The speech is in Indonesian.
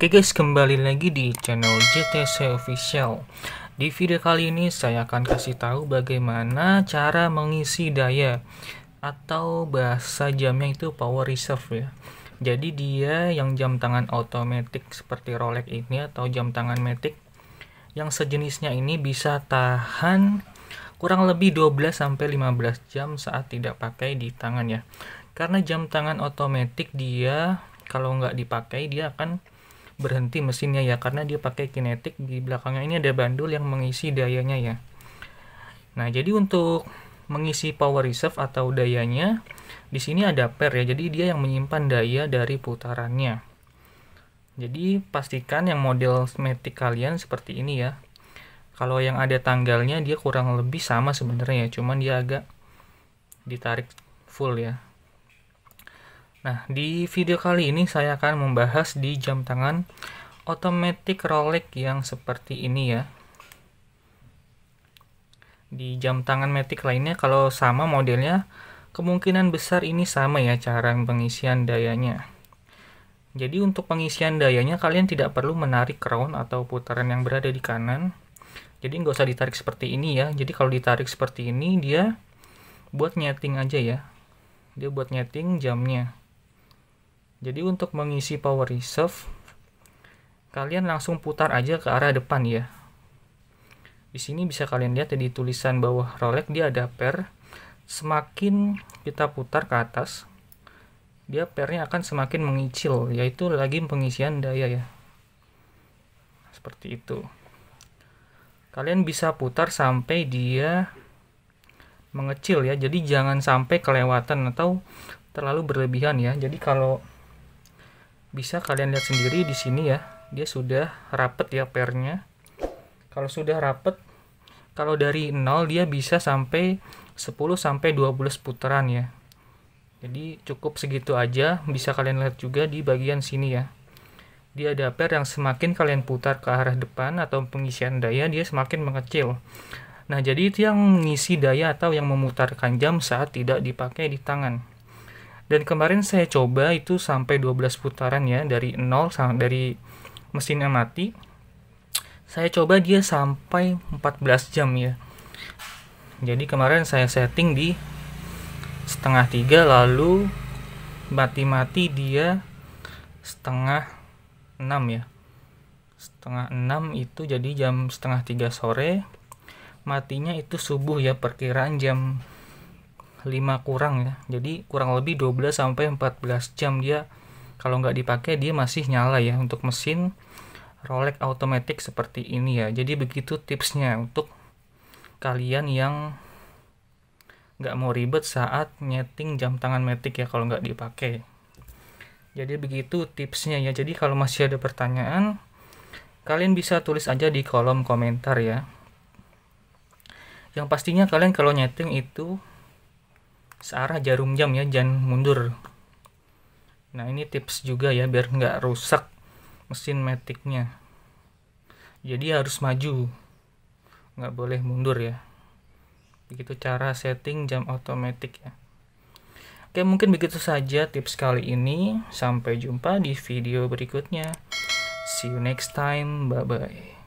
Oke guys, kembali lagi di channel JTC Official. Di video kali ini saya akan kasih tahu bagaimana cara mengisi daya atau bahasa jamnya itu power reserve ya. Jadi dia yang jam tangan otomatis seperti Rolex ini atau jam tangan Matic yang sejenisnya ini bisa tahan kurang lebih 12 sampai 15 jam saat tidak pakai di tangan ya. Karena jam tangan otomatis dia kalau nggak dipakai dia akan berhenti mesinnya ya karena dia pakai kinetik di belakangnya ini ada bandul yang mengisi dayanya ya nah jadi untuk mengisi power reserve atau dayanya di sini ada per ya jadi dia yang menyimpan daya dari putarannya jadi pastikan yang model matic kalian seperti ini ya kalau yang ada tanggalnya dia kurang lebih sama sebenarnya ya cuman dia agak ditarik full ya Nah, di video kali ini saya akan membahas di jam tangan automatic Rolex yang seperti ini ya. Di jam tangan Matic lainnya kalau sama modelnya, kemungkinan besar ini sama ya cara pengisian dayanya. Jadi untuk pengisian dayanya kalian tidak perlu menarik crown atau putaran yang berada di kanan. Jadi nggak usah ditarik seperti ini ya. Jadi kalau ditarik seperti ini dia buat nyeting aja ya. Dia buat nyeting jamnya. Jadi untuk mengisi power reserve, kalian langsung putar aja ke arah depan ya. Di sini bisa kalian lihat ya, di tulisan bawah Rolex dia ada per. Semakin kita putar ke atas, dia pairnya akan semakin mengicil, yaitu lagi pengisian daya ya. Seperti itu. Kalian bisa putar sampai dia mengecil ya. Jadi jangan sampai kelewatan atau terlalu berlebihan ya. Jadi kalau bisa kalian lihat sendiri di sini ya dia sudah rapet ya pernya kalau sudah rapet kalau dari nol dia bisa sampai 10 sampai 12 putaran ya jadi cukup segitu aja bisa kalian lihat juga di bagian sini ya dia ada per yang semakin kalian putar ke arah depan atau pengisian daya dia semakin mengecil nah jadi itu yang mengisi daya atau yang memutarkan jam saat tidak dipakai di tangan dan kemarin saya coba itu sampai 12 putaran ya dari 0 dari mesinnya mati saya coba dia sampai 14 jam ya jadi kemarin saya setting di setengah tiga lalu mati-mati dia setengah 6 ya setengah 6 itu jadi jam setengah tiga sore matinya itu subuh ya perkiraan jam 5 kurang ya jadi kurang lebih 12 sampai 14 jam dia kalau nggak dipakai dia masih nyala ya untuk mesin Rolex automatic seperti ini ya jadi begitu tipsnya untuk kalian yang nggak mau ribet saat nyeting jam tangan metik ya kalau nggak dipakai jadi begitu tipsnya ya jadi kalau masih ada pertanyaan kalian bisa tulis aja di kolom komentar ya yang pastinya kalian kalau nyeting itu searah jarum jam ya jangan mundur nah ini tips juga ya biar nggak rusak mesin metiknya jadi harus maju nggak boleh mundur ya begitu cara setting jam otomatik ya Oke mungkin begitu saja tips kali ini sampai jumpa di video berikutnya see you next time bye bye